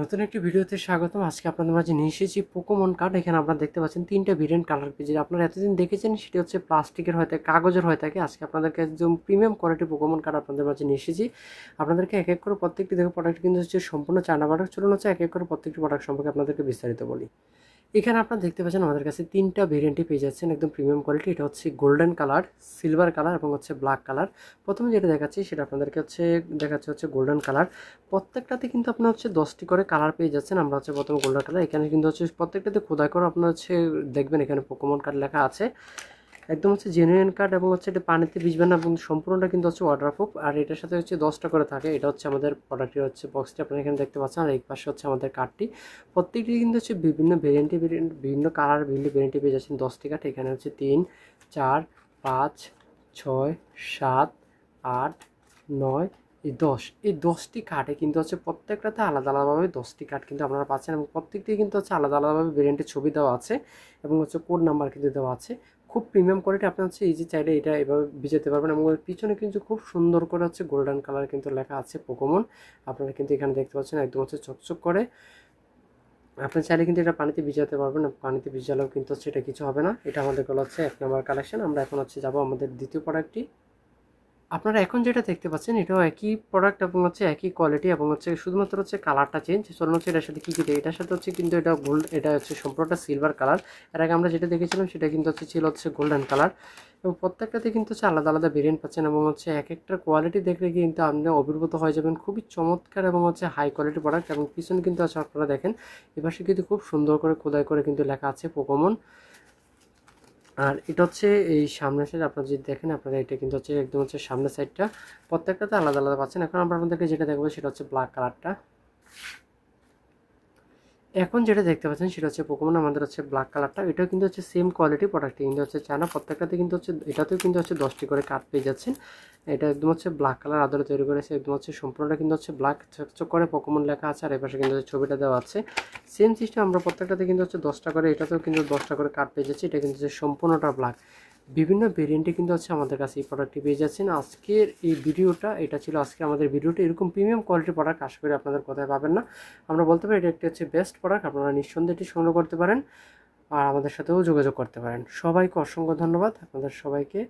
নতুন একটি ভিডিওতে স্বাগতম আজকে আপনাদের মাঝে নিয়ে এসেছি পোকোমন কার্ড এখানে আপনারা দেখতে পাচ্ছেন তিনটা ভেরিয়েন্ট কালার পেয়েছি আপনারা এতদিন দেখেছেন সেটি হচ্ছে প্লাস্টিকের হয়ে থাকে কাগজের হয়ে থাকে আজকে আপনাদেরকে একদম প্রিমিয়াম কোয়ালিটি পোকোমন কার্ড আপনাদের মাঝে নিয়ে এসেছি আপনাদেরকে এক এক করে প্রত্যেকটি দেখে প্রোডাক্ট কিন্তু হচ্ছে সম্পূর্ণ চায়না প্রোডাক্ট চলুন হচ্ছে এক এক করে প্রত্যেকটি প্রোডাক্ট সম্পর্কে আপনাদেরকে বিস্তারিত বলি এখানে আপনারা দেখতে পাচ্ছেন আমাদের কাছে তিনটা ভেরিয়েন্টই পেয়ে যাচ্ছেন একদম প্রিমিয়াম কোয়ালিটি এটা হচ্ছে গোল্ডেন কালার সিলভার কালার এবং হচ্ছে ব্ল্যাক কালার প্রথমে যেটা দেখাচ্ছি সেটা আপনাদেরকে হচ্ছে দেখাচ্ছে হচ্ছে গোল্ডেন কালার প্রত্যেকটাতে কিন্তু আপনার হচ্ছে দশটি করে কালার পেয়ে যাচ্ছেন আমরা হচ্ছে প্রথমে গোল্ডেন কালার এখানে কিন্তু হচ্ছে প্রত্যেকটাতে খোদাই করে আপনার হচ্ছে দেখবেন এখানে পোকোমন কার্ড লেখা আছে একদম হচ্ছে জেনুইন কার্ড এবং হচ্ছে এটা পানিতে ভিজবে না এবং সম্পূর্ণটা কিন্তু হচ্ছে ওয়াটারপ্রুফ আর এটার সাথে হচ্ছে দশটা করে থাকে এটা হচ্ছে আমাদের প্রোডাক্টের হচ্ছে বক্সটি আপনারা এখানে দেখতে পাচ্ছেন আর এই পাশে হচ্ছে আমাদের কার্ডটি প্রত্যেকটি কিন্তু হচ্ছে বিভিন্ন ভেরিয়েন্টি ভেরিয়েন্ট বিভিন্ন কালার বিভিন্ন ভেরিয়েন্টি পেয়ে যাচ্ছেন দশটি কাঠ এখানে হচ্ছে তিন চার পাঁচ ছয় সাত আট নয় এই দশ এই দশটি কার্ডে কিন্তু হচ্ছে প্রত্যেকটাতে আলাদা আলাদাভাবে দশটি কার্ড কিন্তু আপনারা পাচ্ছেন এবং প্রত্যেকটি কিন্তু হচ্ছে আলাদা আলাদাভাবে ভেরিয়েন্টের ছবি দেওয়া আছে এবং হচ্ছে কোড নাম্বার কিন্তু দেওয়া আছে খুব প্রিমিয়াম কোয়ালিটি আপনি হচ্ছে ইজি চাইলে এটা এভাবে ভিজাতে পারবেন এবং পিছনে কিন্তু খুব সুন্দর করে হচ্ছে গোল্ডেন কালার কিন্তু লেখা আছে পোকোমন আপনারা কিন্তু এখানে দেখতে পাচ্ছেন একদম হচ্ছে চকচক করে আপনি চাইলে কিন্তু এটা পানিতে ভিজাতে পারবেন পানিতে ভিজালেও কিন্তু সেটা কিছু হবে না এটা আমাদের হচ্ছে এক নম্বর কালেকশন আমরা এখন হচ্ছে যাব আমাদের দ্বিতীয় প্রোডাক্টটি আপনারা এখন যেটা দেখতে পাচ্ছেন এটাও একই প্রোডাক্ট এবং হচ্ছে একই কোয়ালিটি এবং হচ্ছে শুধুমাত্র হচ্ছে কালারটা চেঞ্জ চলুন হচ্ছে এটার সাথে কী কী এটার সাথে হচ্ছে কিন্তু এটা গোল্ড এটা হচ্ছে সম্পূর্ণটা সিলভার কালার এর আগে আমরা যেটা দেখেছিলাম সেটা কিন্তু হচ্ছে ছিল হচ্ছে গোল্ডেন কালার এবং প্রত্যেকটাতে কিন্তু হচ্ছে আলাদা আলাদা ভেরিয়েন্ট পাচ্ছেন এবং হচ্ছে এক একটা কোয়ালিটি দেখলে কিন্তু আপনি অভিভূত হয়ে যাবেন খুবই চমৎকার এবং হচ্ছে হাই কোয়ালিটি প্রোডাক্ট এবং পিছনে কিন্তু আছে আপনারা দেখেন এবার কিন্তু খুব সুন্দর করে খোদাই করে কিন্তু লেখা আছে পোকমন আর এটা হচ্ছে এই সামনের সাইড আপনারা যদি দেখেন আপনারা এটা কিন্তু হচ্ছে একদম হচ্ছে সামনের সাইডটা প্রত্যেকটাতে আলাদা আলাদা পাচ্ছেন এখন আমরা আপনাদেরকে যেটা দেখবো সেটা হচ্ছে ব্ল্যাক কালারটা এখন যেটা দেখতে পাচ্ছেন সেটা হচ্ছে পোকোমন আমাদের হচ্ছে ব্ল্যাক কালারটা এটাও কিন্তু হচ্ছে সেম কোয়ালিটি প্রোডাক্ট কিন্তু হচ্ছে চায়না প্রত্যেকটাতে কিন্তু হচ্ছে এটাতেও কিন্তু হচ্ছে দশটি করে কাট পেয়ে যাচ্ছেন এটা একদম হচ্ছে ব্ল্যাক কালার আদরে তৈরি করেছে একদম হচ্ছে সম্পূর্ণটা কিন্তু হচ্ছে ব্ল্যাক চকচক করে পোকোমন লেখা আছে আর এপাশে কিন্তু ছবিটা দেওয়া আছে সেম সিস্টেম আমরা প্রত্যেকটাতে কিন্তু হচ্ছে দশটা করে এটাতেও কিন্তু দশটা করে কাট পেয়ে যাচ্ছি এটা কিন্তু হচ্ছে সম্পূর্ণটা ব্ল্যাক বিভিন্ন ভেরিয়েন্টে কিন্তু হচ্ছে আমাদের কাছে এই প্রোডাক্টটি পেয়ে যাচ্ছেন আজকের এই ভিডিওটা এটা ছিল আজকে আমাদের ভিডিওটা এরকম প্রিমিয়াম কোয়ালিটি প্রোডাক্ট আশা করি আপনাদের কোথায় পাবেন না আমরা বলতে পারি এটা একটি হচ্ছে বেস্ট প্রোডাক্ট আপনারা নিঃসন্দেহে এটি সংগ্রহ করতে পারেন আর আমাদের সাথেও যোগাযোগ করতে পারেন সবাইকে অসংখ্য ধন্যবাদ আপনাদের সবাইকে